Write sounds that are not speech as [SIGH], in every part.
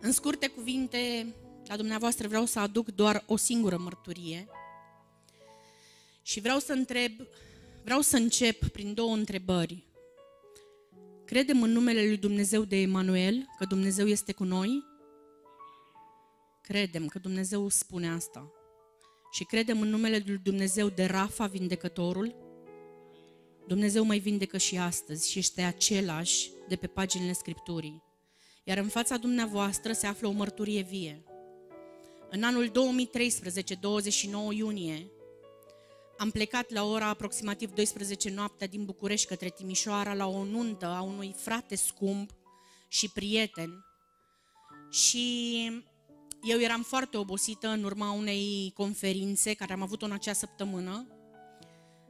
În scurte cuvinte, la dumneavoastră vreau să aduc doar o singură mărturie și vreau să întreb, vreau să încep prin două întrebări. Credem în numele lui Dumnezeu de Emanuel, că Dumnezeu este cu noi? Credem că Dumnezeu spune asta. Și credem în numele lui Dumnezeu de Rafa, vindecătorul? Dumnezeu mai vindecă și astăzi și este același de pe paginile Scripturii iar în fața dumneavoastră se află o mărturie vie. În anul 2013, 29 iunie, am plecat la ora aproximativ 12 noaptea din București către Timișoara la o nuntă a unui frate scump și prieten și eu eram foarte obosită în urma unei conferințe care am avut-o în acea săptămână.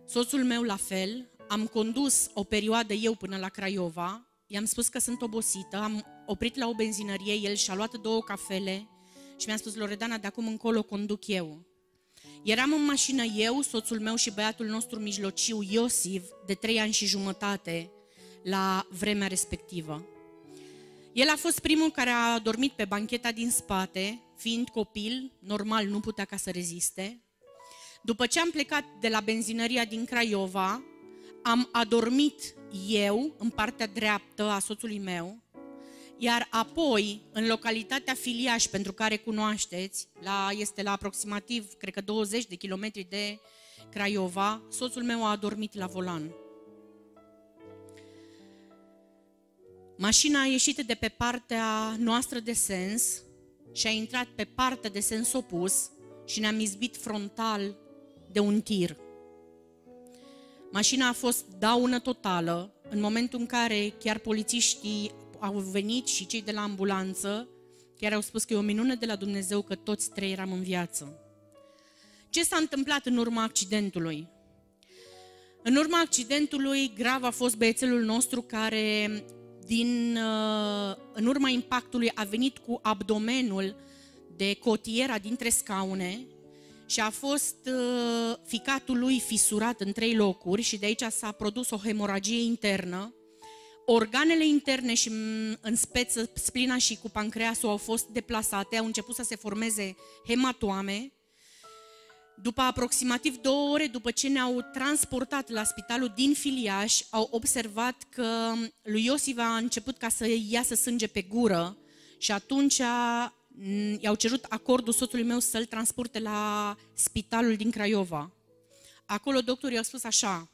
Soțul meu la fel, am condus o perioadă eu până la Craiova, i-am spus că sunt obosită, am oprit la o benzinărie, el și-a luat două cafele și mi-a spus, Loredana, de acum încolo conduc eu. Eram în mașină eu, soțul meu și băiatul nostru mijlociu, Iosif, de trei ani și jumătate, la vremea respectivă. El a fost primul care a dormit pe bancheta din spate, fiind copil, normal, nu putea ca să reziste. După ce am plecat de la benzinăria din Craiova, am adormit eu, în partea dreaptă a soțului meu, iar apoi, în localitatea Filiaș, pentru care cunoașteți, la, este la aproximativ, cred că 20 de kilometri de Craiova, soțul meu a adormit la volan. Mașina a ieșit de pe partea noastră de sens și a intrat pe partea de sens opus și ne-am izbit frontal de un tir. Mașina a fost daună totală în momentul în care chiar polițiștii au venit și cei de la ambulanță, chiar au spus că e o minune de la Dumnezeu că toți trei eram în viață. Ce s-a întâmplat în urma accidentului? În urma accidentului grav a fost băiețelul nostru care din, uh, în urma impactului a venit cu abdomenul de cotiera dintre scaune și a fost uh, ficatul lui fisurat în trei locuri și de aici s-a produs o hemoragie internă Organele interne și mm, în speță splina și cu pancreasul au fost deplasate, au început să se formeze hematoame. După aproximativ două ore după ce ne-au transportat la spitalul din Filiaș, au observat că mm, lui Iosif a început ca să iasă sânge pe gură și atunci mm, i-au cerut acordul soțului meu să-l transporte la spitalul din Craiova. Acolo doctorii au spus așa,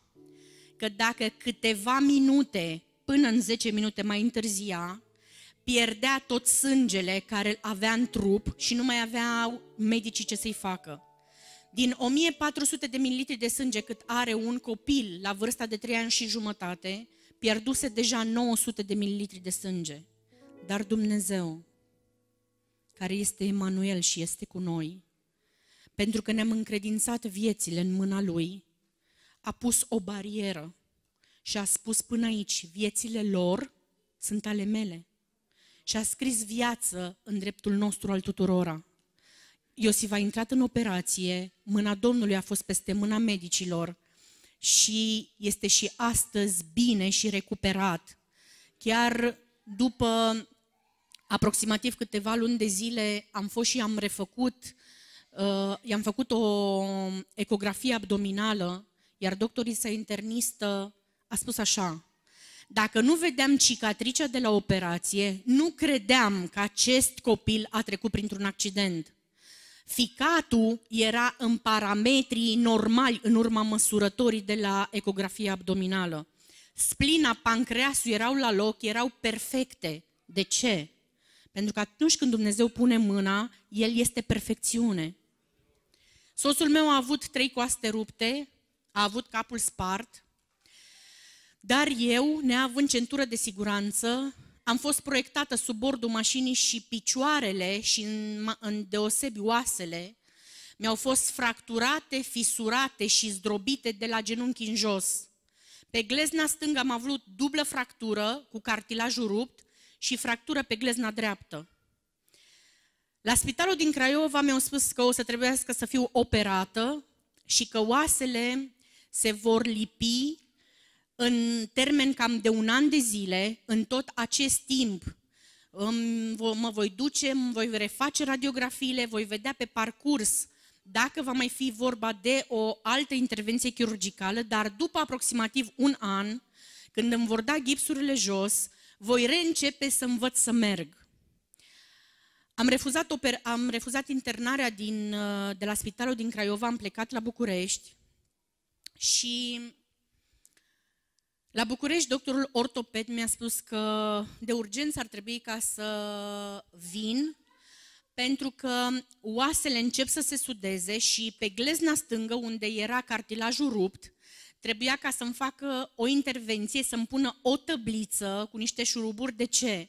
că dacă câteva minute până în 10 minute mai întârzia, pierdea tot sângele care îl avea în trup și nu mai aveau medicii ce să-i facă. Din 1400 de mililitri de sânge cât are un copil la vârsta de 3 ani și jumătate, pierduse deja 900 de mililitri de sânge. Dar Dumnezeu, care este Emanuel și este cu noi, pentru că ne-am încredințat viețile în mâna Lui, a pus o barieră și a spus până aici, viețile lor sunt ale mele. Și a scris viață în dreptul nostru al tuturora. Iosif a intrat în operație, mâna Domnului a fost peste mâna medicilor și este și astăzi bine și recuperat. Chiar după aproximativ câteva luni de zile am fost și am refăcut, uh, i-am făcut o ecografie abdominală, iar doctorița internistă uh, a spus așa, dacă nu vedeam cicatricea de la operație, nu credeam că acest copil a trecut printr-un accident. Ficatul era în parametrii normali în urma măsurătorii de la ecografia abdominală. Splina, pancreasul erau la loc, erau perfecte. De ce? Pentru că atunci când Dumnezeu pune mâna, El este perfecțiune. Soțul meu a avut trei coaste rupte, a avut capul spart, dar eu, neavând centură de siguranță, am fost proiectată sub bordul mașinii și picioarele și în, în deosebi oasele mi-au fost fracturate, fisurate și zdrobite de la genunchi în jos. Pe glezna stângă am avut dublă fractură cu cartilajul rupt și fractură pe glezna dreaptă. La spitalul din Craiova mi-au spus că o să trebuiască să fiu operată și că oasele se vor lipi în termen cam de un an de zile, în tot acest timp, mă voi duce, mă voi reface radiografiile, voi vedea pe parcurs dacă va mai fi vorba de o altă intervenție chirurgicală, dar după aproximativ un an, când îmi vor da gipsurile jos, voi reîncepe să învăț să merg. Am refuzat, oper- am refuzat internarea din, de la spitalul din Craiova, am plecat la București și la București, doctorul ortoped mi-a spus că de urgență ar trebui ca să vin pentru că oasele încep să se sudeze și pe glezna stângă, unde era cartilajul rupt, trebuia ca să-mi facă o intervenție, să-mi pună o tăbliță cu niște șuruburi. De ce?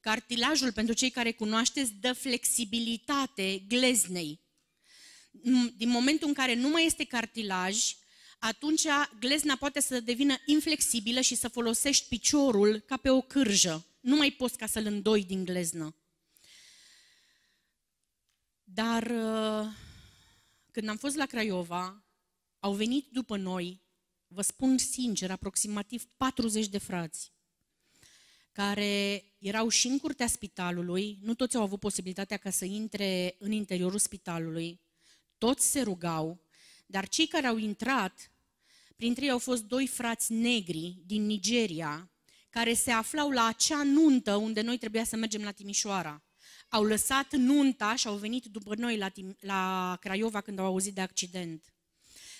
Cartilajul, pentru cei care cunoașteți, dă flexibilitate gleznei. Din momentul în care nu mai este cartilaj, atunci glezna poate să devină inflexibilă și să folosești piciorul ca pe o cârjă. Nu mai poți ca să-l îndoi din gleznă. Dar uh, când am fost la Craiova, au venit după noi, vă spun sincer, aproximativ 40 de frați care erau și în curtea spitalului, nu toți au avut posibilitatea ca să intre în interiorul spitalului, toți se rugau, dar cei care au intrat Printre ei au fost doi frați negri din Nigeria, care se aflau la acea nuntă unde noi trebuia să mergem la Timișoara. Au lăsat nunta și au venit după noi la, Tim- la Craiova când au auzit de accident.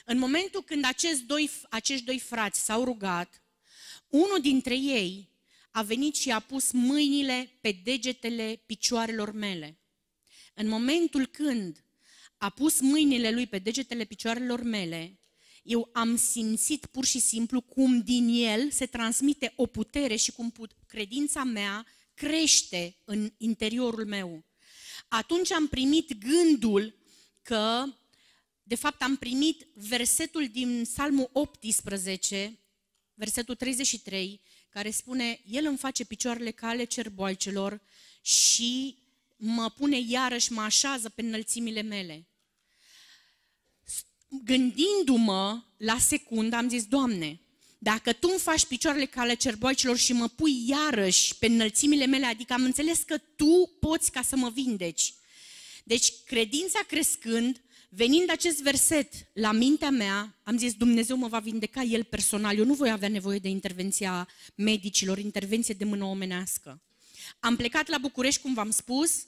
În momentul când acest doi, acești doi frați s-au rugat, unul dintre ei a venit și a pus mâinile pe degetele picioarelor mele. În momentul când a pus mâinile lui pe degetele picioarelor mele, eu am simțit pur și simplu cum din el se transmite o putere și cum credința mea crește în interiorul meu. Atunci am primit gândul că, de fapt, am primit versetul din Psalmul 18, versetul 33, care spune, El îmi face picioarele cale cerboalcelor și mă pune iarăși, mă așează pe înălțimile mele gândindu-mă la secundă, am zis, Doamne, dacă Tu îmi faci picioarele ca ale cerboicilor și mă pui iarăși pe înălțimile mele, adică am înțeles că Tu poți ca să mă vindeci. Deci, credința crescând, venind acest verset la mintea mea, am zis, Dumnezeu mă va vindeca El personal, eu nu voi avea nevoie de intervenția medicilor, intervenție de mână omenească. Am plecat la București, cum v-am spus,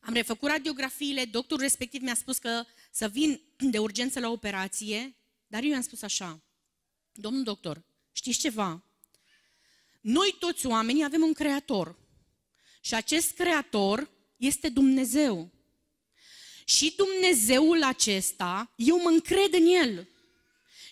am refăcut radiografiile, doctorul respectiv mi-a spus că să vin de urgență la operație, dar eu i-am spus așa, domnul doctor, știți ceva? Noi toți oamenii avem un creator și acest creator este Dumnezeu. Și Dumnezeul acesta, eu mă încred în El.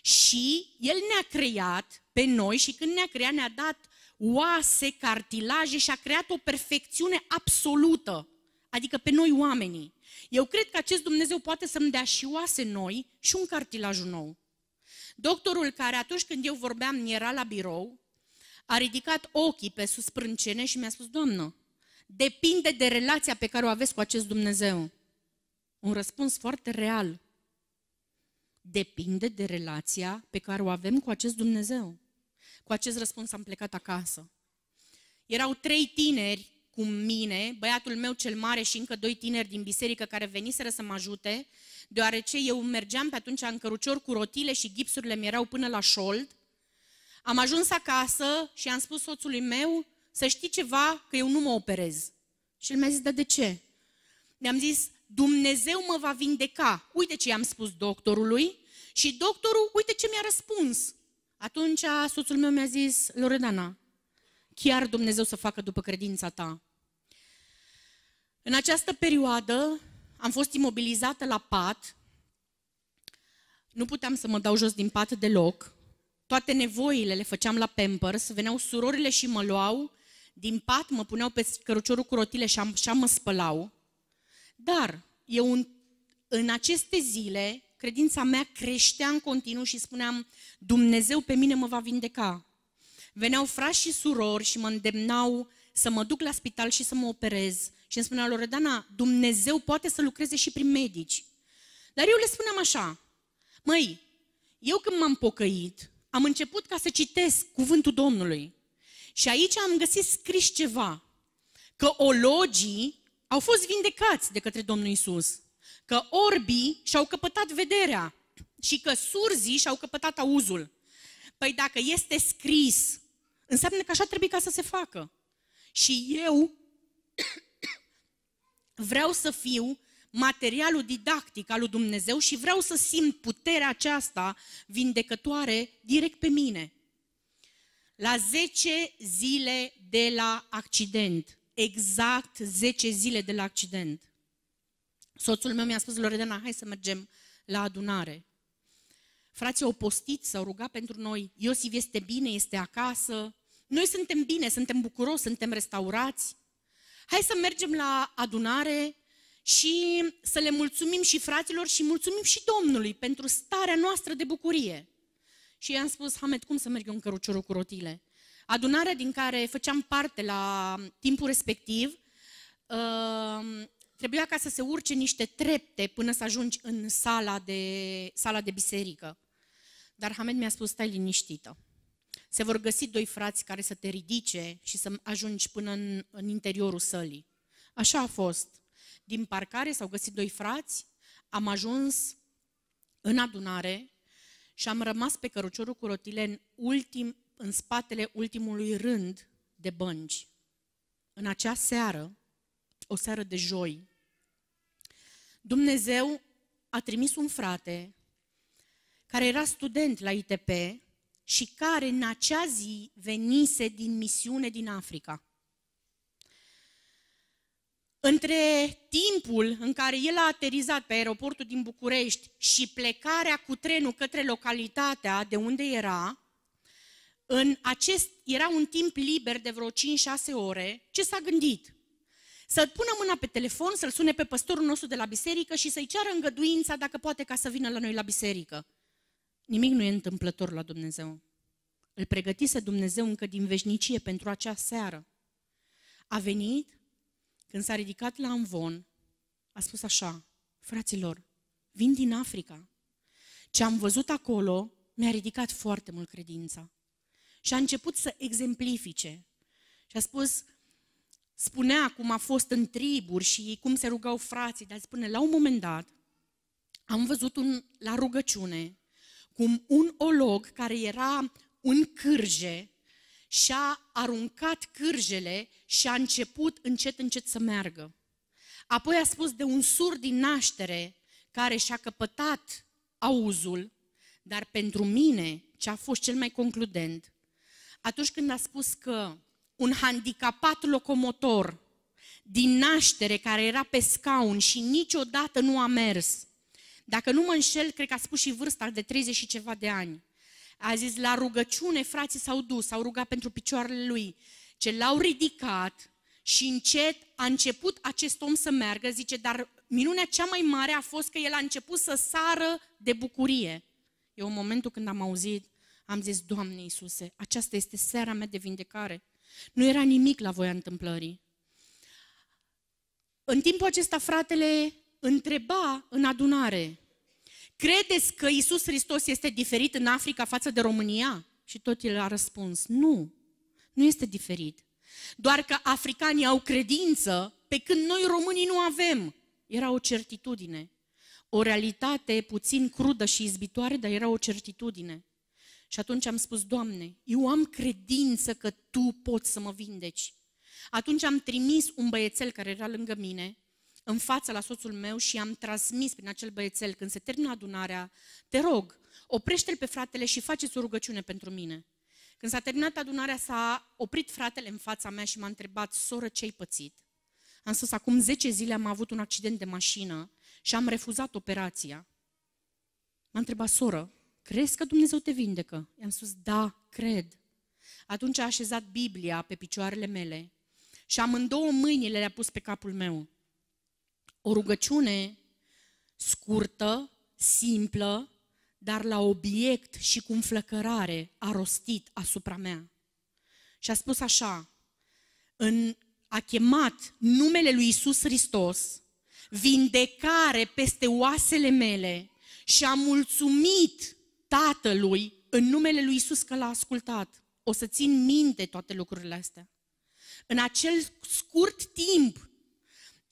Și El ne-a creat pe noi și când ne-a creat ne-a dat oase, cartilaje și a creat o perfecțiune absolută adică pe noi oamenii. Eu cred că acest Dumnezeu poate să-mi dea și oase noi și un cartilaj nou. Doctorul care atunci când eu vorbeam era la birou, a ridicat ochii pe sus prâncene și mi-a spus, Doamnă, depinde de relația pe care o aveți cu acest Dumnezeu. Un răspuns foarte real. Depinde de relația pe care o avem cu acest Dumnezeu. Cu acest răspuns am plecat acasă. Erau trei tineri cu mine, băiatul meu cel mare și încă doi tineri din biserică care veniseră să mă ajute, deoarece eu mergeam pe atunci în cărucior cu rotile și gipsurile mi erau până la șold, am ajuns acasă și am spus soțului meu să știi ceva, că eu nu mă operez. Și el mi-a zis, da de ce? mi am zis, Dumnezeu mă va vindeca. Uite ce i-am spus doctorului și doctorul, uite ce mi-a răspuns. Atunci soțul meu mi-a zis, Loredana, chiar Dumnezeu să facă după credința ta. În această perioadă am fost imobilizată la pat, nu puteam să mă dau jos din pat deloc, toate nevoile le făceam la Pampers, veneau surorile și mă luau, din pat mă puneau pe căruciorul cu rotile și așa mă spălau. Dar eu în, în aceste zile, credința mea creștea în continuu și spuneam, Dumnezeu pe mine mă va vindeca. Veneau frați și surori și mă îndemnau să mă duc la spital și să mă operez. Și îmi spunea Loredana, Dumnezeu poate să lucreze și prin medici. Dar eu le spuneam așa, măi, eu când m-am pocăit, am început ca să citesc cuvântul Domnului. Și aici am găsit scris ceva, că ologii au fost vindecați de către Domnul Isus, că orbii și-au căpătat vederea și că surzii și-au căpătat auzul. Păi dacă este scris Înseamnă că așa trebuie ca să se facă. Și eu [COUGHS] vreau să fiu materialul didactic al lui Dumnezeu și vreau să simt puterea aceasta vindecătoare direct pe mine. La 10 zile de la accident, exact 10 zile de la accident, soțul meu mi-a spus, Loredana, hai să mergem la adunare. Frații au postit, s-au rugat pentru noi, Iosif este bine, este acasă, noi suntem bine, suntem bucuroși, suntem restaurați. Hai să mergem la adunare și să le mulțumim și fraților și mulțumim și Domnului pentru starea noastră de bucurie. Și i-am spus, Hamed, cum să merg eu în căruciorul cu rotile? Adunarea din care făceam parte la timpul respectiv, uh, trebuia ca să se urce niște trepte până să ajungi în sala de, sala de biserică. Dar Hamed mi-a spus, stai liniștită se vor găsi doi frați care să te ridice și să ajungi până în, în interiorul sălii. Așa a fost. Din parcare s-au găsit doi frați, am ajuns în adunare și am rămas pe căruciorul cu rotile în, ultim, în spatele ultimului rând de bănci. În acea seară, o seară de joi, Dumnezeu a trimis un frate care era student la ITP și care în acea zi venise din misiune din Africa. Între timpul în care el a aterizat pe aeroportul din București și plecarea cu trenul către localitatea de unde era, în acest, era un timp liber de vreo 5-6 ore, ce s-a gândit? Să-l pună mâna pe telefon, să-l sune pe păstorul nostru de la biserică și să-i ceară îngăduința dacă poate ca să vină la noi la biserică. Nimic nu e întâmplător la Dumnezeu. Îl pregătise Dumnezeu încă din veșnicie pentru acea seară. A venit, când s-a ridicat la Amvon, a spus așa, fraților, vin din Africa. Ce am văzut acolo mi-a ridicat foarte mult credința. Și a început să exemplifice. Și a spus, spunea cum a fost în triburi și cum se rugau frații, dar spune, la un moment dat am văzut un, la rugăciune cum un olog care era în cârje și a aruncat cârjele și a început încet, încet să meargă. Apoi a spus de un sur din naștere care și-a căpătat auzul, dar pentru mine ce a fost cel mai concludent, atunci când a spus că un handicapat locomotor din naștere care era pe scaun și niciodată nu a mers, dacă nu mă înșel, cred că a spus și vârsta de 30 și ceva de ani. A zis, la rugăciune frații s-au dus, s-au rugat pentru picioarele lui. Ce l-au ridicat și încet a început acest om să meargă, zice, dar minunea cea mai mare a fost că el a început să sară de bucurie. Eu în momentul când am auzit, am zis, Doamne Iisuse, aceasta este seara mea de vindecare. Nu era nimic la voia întâmplării. În timpul acesta, fratele întreba în adunare, credeți că Isus Hristos este diferit în Africa față de România? Și tot el a răspuns, nu, nu este diferit. Doar că africanii au credință pe când noi românii nu avem. Era o certitudine. O realitate puțin crudă și izbitoare, dar era o certitudine. Și atunci am spus, Doamne, eu am credință că Tu poți să mă vindeci. Atunci am trimis un băiețel care era lângă mine în fața la soțul meu și am transmis prin acel băiețel, când se termină adunarea, te rog, oprește-l pe fratele și faceți o rugăciune pentru mine. Când s-a terminat adunarea, s-a oprit fratele în fața mea și m-a întrebat, soră, ce-ai pățit? Am spus, acum 10 zile am avut un accident de mașină și am refuzat operația. M-a întrebat, soră, crezi că Dumnezeu te vindecă? I-am spus, da, cred. Atunci a așezat Biblia pe picioarele mele și amândouă mâinile le-a pus pe capul meu. O rugăciune scurtă, simplă, dar la obiect și cu înflăcărare a rostit asupra mea. Și a spus așa, în, a chemat numele lui Isus Hristos, vindecare peste oasele mele și a mulțumit Tatălui în numele lui Isus că l-a ascultat. O să țin minte toate lucrurile astea. În acel scurt timp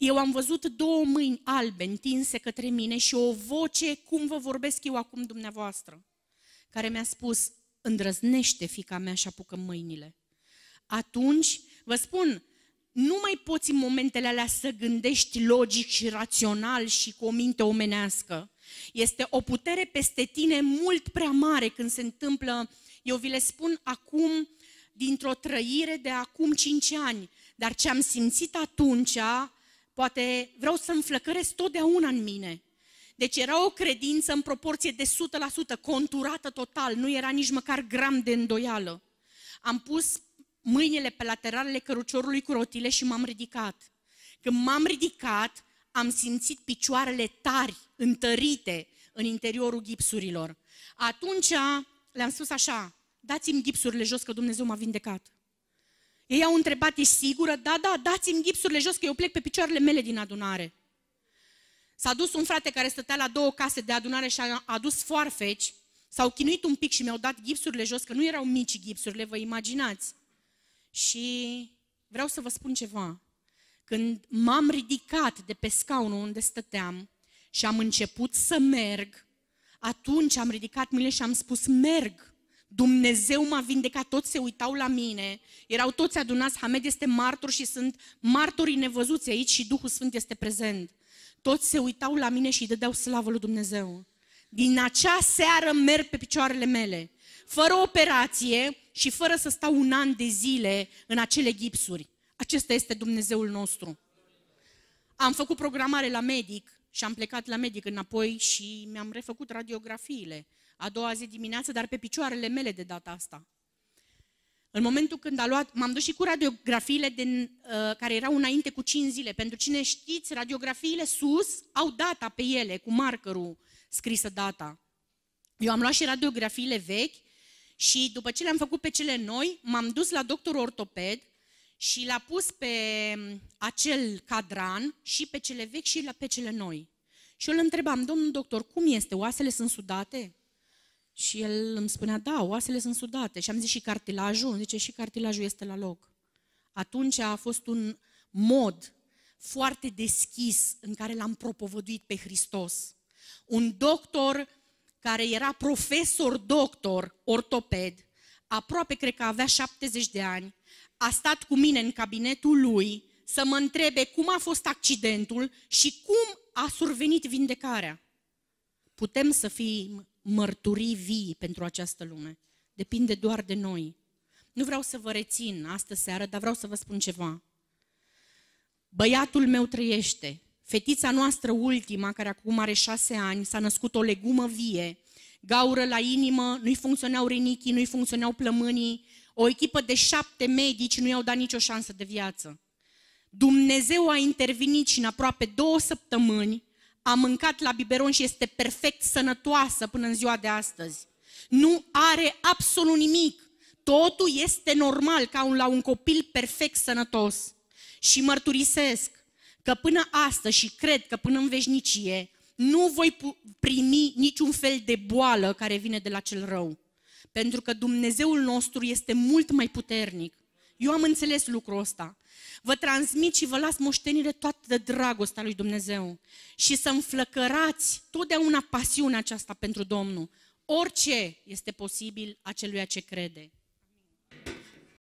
eu am văzut două mâini albe întinse către mine și o voce, cum vă vorbesc eu acum dumneavoastră, care mi-a spus, îndrăznește fica mea și apucă mâinile. Atunci, vă spun, nu mai poți în momentele alea să gândești logic și rațional și cu o minte omenească. Este o putere peste tine mult prea mare când se întâmplă, eu vi le spun acum, dintr-o trăire de acum 5 ani, dar ce am simțit atunci Poate vreau să înflăcăresc totdeauna în mine. Deci era o credință în proporție de 100%, conturată total, nu era nici măcar gram de îndoială. Am pus mâinile pe lateralele căruciorului cu rotile și m-am ridicat. Când m-am ridicat, am simțit picioarele tari, întărite, în interiorul gipsurilor. Atunci le-am spus așa, dați-mi gipsurile jos că Dumnezeu m-a vindecat. Ei au întrebat, e sigură? Da, da, dați-mi gipsurile jos că eu plec pe picioarele mele din adunare. S-a dus un frate care stătea la două case de adunare și a adus foarfeci, s-au chinuit un pic și mi-au dat gipsurile jos, că nu erau mici gipsurile, vă imaginați. Și vreau să vă spun ceva. Când m-am ridicat de pe scaunul unde stăteam și am început să merg, atunci am ridicat mâinile și am spus, merg. Dumnezeu m-a vindecat, toți se uitau la mine, erau toți adunați, Hamed este martor și sunt martorii nevăzuți aici și Duhul Sfânt este prezent. Toți se uitau la mine și îi dădeau slavă lui Dumnezeu. Din acea seară merg pe picioarele mele, fără operație și fără să stau un an de zile în acele gipsuri. Acesta este Dumnezeul nostru. Am făcut programare la medic și am plecat la medic înapoi și mi-am refăcut radiografiile a doua zi dimineață, dar pe picioarele mele de data asta. În momentul când a luat, m-am dus și cu radiografiile din, uh, care erau înainte cu 5 zile. Pentru cine știți, radiografiile sus au data pe ele, cu markerul scrisă data. Eu am luat și radiografiile vechi și după ce le-am făcut pe cele noi, m-am dus la doctor ortoped și l-a pus pe um, acel cadran și pe cele vechi și pe cele noi. Și eu îl întrebam, domnul doctor, cum este? Oasele sunt sudate? Și el îmi spunea, da, oasele sunt sudate. Și am zis și cartilajul. Zice, și cartilajul este la loc. Atunci a fost un mod foarte deschis în care l-am propovăduit pe Hristos. Un doctor care era profesor doctor, ortoped, aproape cred că avea 70 de ani, a stat cu mine în cabinetul lui să mă întrebe cum a fost accidentul și cum a survenit vindecarea. Putem să fim mărturii vii pentru această lume. Depinde doar de noi. Nu vreau să vă rețin astă seară, dar vreau să vă spun ceva. Băiatul meu trăiește. Fetița noastră ultima, care acum are șase ani, s-a născut o legumă vie, gaură la inimă, nu-i funcționau rinichii, nu-i funcționau plămânii, o echipă de șapte medici nu i-au dat nicio șansă de viață. Dumnezeu a intervenit și în aproape două săptămâni a mâncat la biberon și este perfect sănătoasă până în ziua de astăzi. Nu are absolut nimic. Totul este normal ca un, la un copil perfect sănătos. Și mărturisesc că până astăzi și cred că până în veșnicie nu voi primi niciun fel de boală care vine de la cel rău. Pentru că Dumnezeul nostru este mult mai puternic eu am înțeles lucrul ăsta. Vă transmit și vă las moștenire toată dragostea lui Dumnezeu și să înflăcărați totdeauna pasiunea aceasta pentru Domnul. Orice este posibil acelui ce crede.